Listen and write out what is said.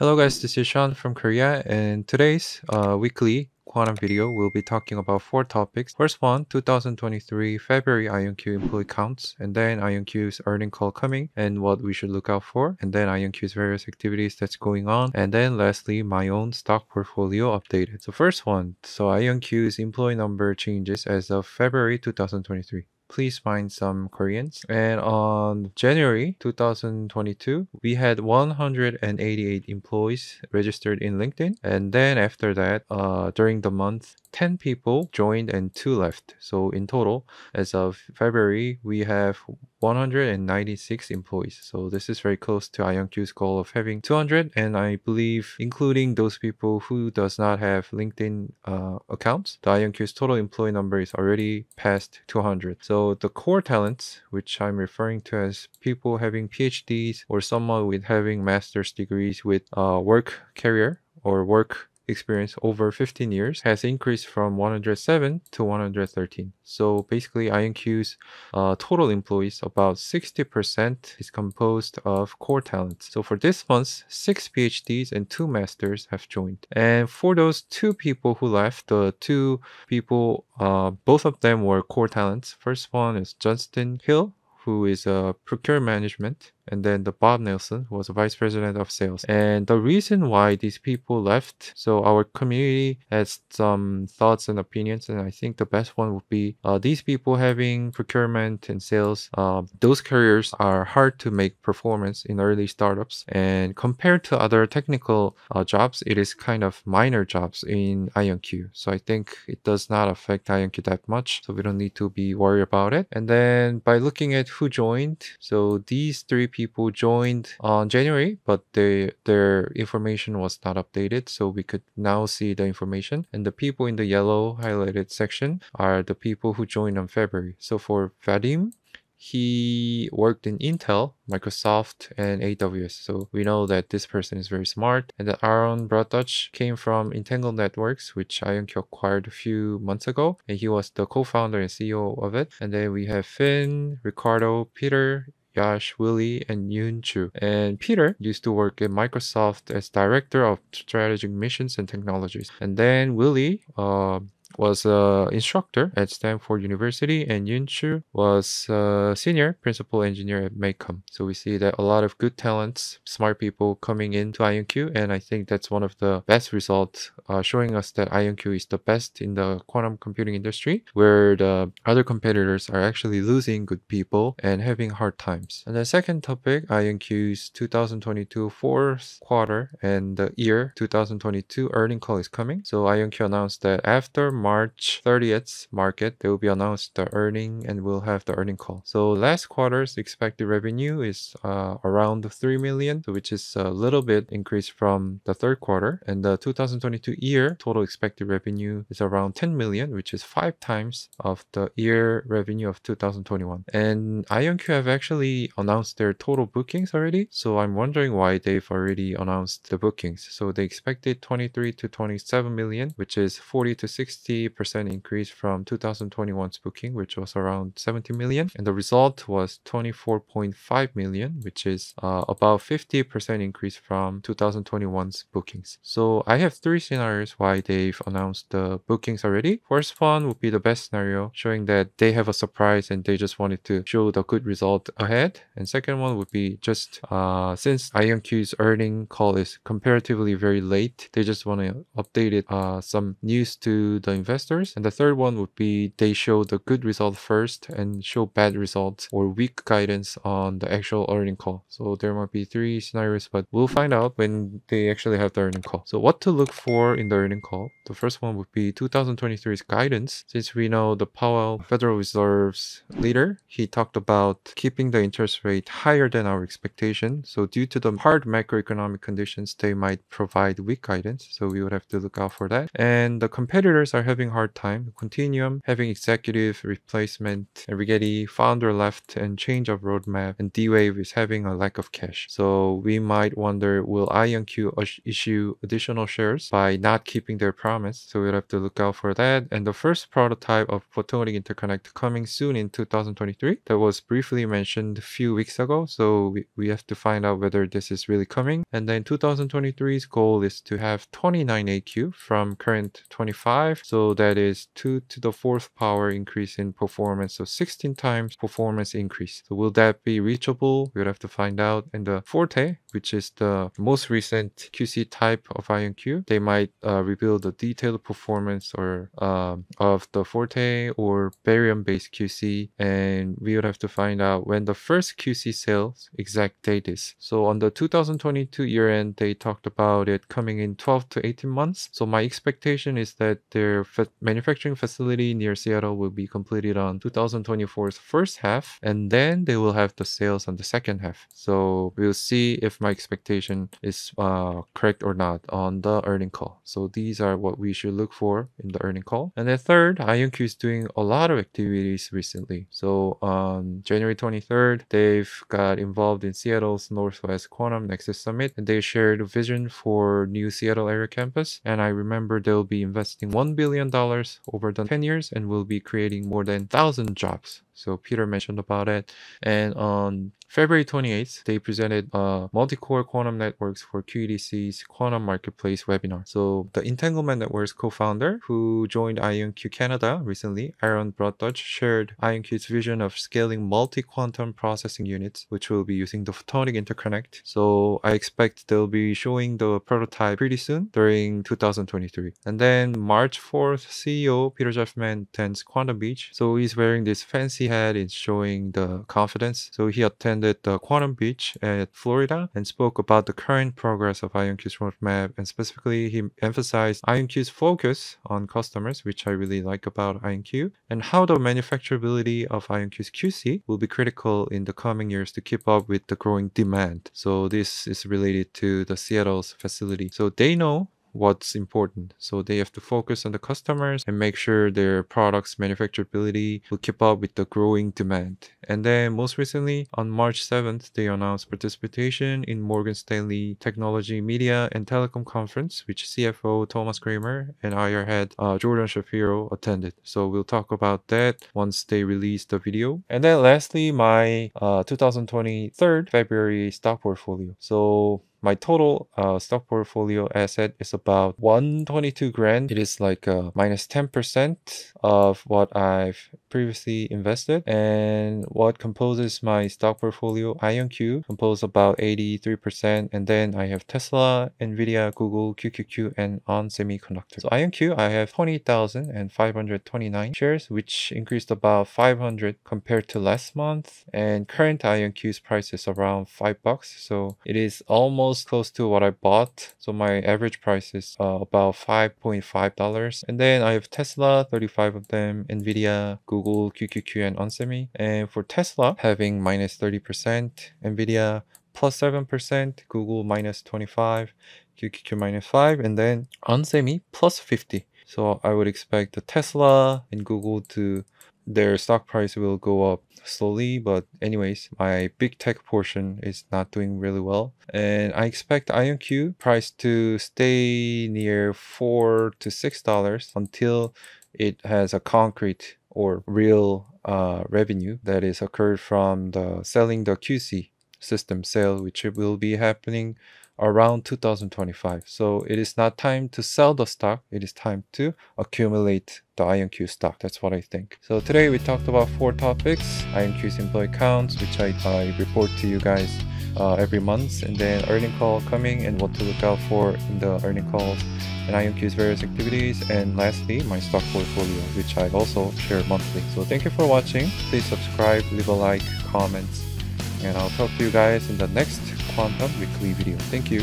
Hello guys, this is Sean from Korea and today's uh, weekly Quantum video, we'll be talking about four topics. First one, 2023 February IonQ employee counts, and then IonQ's earning call coming and what we should look out for, and then IonQ's various activities that's going on, and then lastly, my own stock portfolio updated. So first one, so IonQ's employee number changes as of February 2023 please find some Koreans. And on January 2022, we had 188 employees registered in LinkedIn. And then after that, uh, during the month, 10 people joined and 2 left. So in total, as of February, we have 196 employees. So this is very close to IonQ's goal of having 200. And I believe including those people who does not have LinkedIn uh, accounts, the IonQ's total employee number is already past 200. So the core talents, which I'm referring to as people having PhDs or someone with having master's degrees with uh, work career or work experience over 15 years has increased from 107 to 113. So basically INQ's uh, total employees, about 60% is composed of core talents. So for this month, six PhDs and two masters have joined. And for those two people who left, the two people, uh, both of them were core talents. First one is Justin Hill, who is a procure management and then the Bob Nelson was vice president of sales. And the reason why these people left, so our community has some thoughts and opinions, and I think the best one would be uh, these people having procurement and sales. Uh, those careers are hard to make performance in early startups, and compared to other technical uh, jobs, it is kind of minor jobs in IonQ. So I think it does not affect IonQ that much, so we don't need to be worried about it. And then by looking at who joined, so these three people people joined on January, but they, their information was not updated. So we could now see the information. And the people in the yellow highlighted section are the people who joined on February. So for Vadim, he worked in Intel, Microsoft, and AWS. So we know that this person is very smart. And that Aaron Bratach came from Entangle Networks, which IonQ acquired a few months ago. And he was the co-founder and CEO of it. And then we have Finn, Ricardo, Peter, Josh Willie, and Yoon Chu. And Peter used to work at Microsoft as director of strategic missions and technologies. And then Willie, uh, was an instructor at Stanford University, and Yunchu was a senior principal engineer at Maycom. So we see that a lot of good talents, smart people coming into IonQ, and I think that's one of the best results uh, showing us that IonQ is the best in the quantum computing industry, where the other competitors are actually losing good people and having hard times. And the second topic, IonQ's 2022 fourth quarter and the year 2022 earning call is coming. So IonQ announced that after March 30th market, they will be announced the earning and we'll have the earning call. So last quarter's expected revenue is uh, around 3 million, which is a little bit increase from the third quarter. And the 2022 year total expected revenue is around 10 million, which is five times of the year revenue of 2021. And IonQ have actually announced their total bookings already. So I'm wondering why they've already announced the bookings. So they expected 23 to 27 million, which is 40 to 60 60% increase from 2021's booking, which was around 70 million. And the result was 24.5 million, which is uh, about 50% increase from 2021's bookings. So I have three scenarios why they've announced the bookings already. First one would be the best scenario, showing that they have a surprise and they just wanted to show the good result ahead. And second one would be just uh, since IMQ's earning call is comparatively very late, they just want to update it, uh, some news to the investors. And the third one would be they show the good result first and show bad results or weak guidance on the actual earning call. So there might be three scenarios, but we'll find out when they actually have the earning call. So what to look for in the earning call. The first one would be 2023's guidance. Since we know the Powell Federal Reserve's leader, he talked about keeping the interest rate higher than our expectation. So due to the hard macroeconomic conditions, they might provide weak guidance. So we would have to look out for that. And the competitors are having hard time. Continuum having executive replacement, Rigetti founder left and change of roadmap, and D-Wave is having a lack of cash. So we might wonder, will IonQ issue additional shares by not keeping their promise? promise, so we'll have to look out for that. And the first prototype of photonic interconnect coming soon in 2023 that was briefly mentioned a few weeks ago, so we, we have to find out whether this is really coming. And then 2023's goal is to have 29 AQ from current 25, so that is 2 to the 4th power increase in performance, so 16 times performance increase. So will that be reachable? We'll have to find out. And the Forte, which is the most recent QC type of IonQ, they might uh, the detailed performance or um, of the Forte or Barium-based QC, and we would have to find out when the first QC sales exact date is. So on the 2022 year-end, they talked about it coming in 12 to 18 months. So my expectation is that their manufacturing facility near Seattle will be completed on 2024's first half, and then they will have the sales on the second half. So we'll see if my expectation is uh, correct or not on the earning call. So these are what we should look for in the earning call. And then third, IonQ is doing a lot of activities recently. So on January 23rd, they've got involved in Seattle's Northwest Quantum Nexus Summit, and they shared a vision for new Seattle area campus. And I remember they'll be investing $1 billion over the 10 years and will be creating more than 1,000 jobs. So Peter mentioned about it. And on February 28th, they presented uh, multi-core quantum networks for QEDC's quantum marketplace webinar. So the Entanglement Network's co-founder who joined IonQ Canada recently, Aaron Brodudge, shared IonQ's vision of scaling multi-quantum processing units, which will be using the photonic interconnect. So I expect they'll be showing the prototype pretty soon during 2023. And then March 4th, CEO Peter Jeffman attends Quantum Beach. So he's wearing this fancy hat. It's showing the confidence. So he attends attended the Quantum Beach at Florida and spoke about the current progress of IonQ's roadmap. And specifically, he emphasized IonQ's focus on customers, which I really like about IonQ, and how the manufacturability of IonQ's QC will be critical in the coming years to keep up with the growing demand. So this is related to the Seattle's facility. So they know what's important. So they have to focus on the customers and make sure their products manufacturability will keep up with the growing demand. And then most recently on March 7th, they announced participation in Morgan Stanley Technology Media and Telecom Conference, which CFO Thomas Kramer and IR head uh, Jordan Shapiro attended. So we'll talk about that once they release the video. And then lastly, my uh, 2023 February stock portfolio. So my total uh, stock portfolio asset is about 122 grand. It is like uh, minus 10% of what I've previously invested. And what composes my stock portfolio, IonQ, composes about 83%. And then I have Tesla, Nvidia, Google, QQQ, and On Semiconductor. So IonQ, I have 20,529 shares, which increased about 500 compared to last month. And current IonQ's price is around 5 bucks. So it is almost almost close to what I bought. So my average price is uh, about $5.5. And then I have Tesla, 35 of them, Nvidia, Google, QQQ, and Onsemi. And for Tesla, having minus 30%, Nvidia plus 7%, Google minus 25, QQQ minus 5, and then Onsemi plus 50. So I would expect the Tesla and Google to their stock price will go up slowly but anyways my big tech portion is not doing really well and i expect ionq price to stay near four to six dollars until it has a concrete or real uh, revenue that is occurred from the selling the qc system sale which will be happening around 2025. So it is not time to sell the stock. It is time to accumulate the IonQ stock. That's what I think. So today we talked about four topics, IonQ's employee counts, which I, I report to you guys uh, every month, and then earning call coming and what to look out for in the earning calls and IonQ's various activities, and lastly, my stock portfolio, which I also share monthly. So thank you for watching. Please subscribe, leave a like, comment, and I'll talk to you guys in the next Quantum weekly video. Thank you.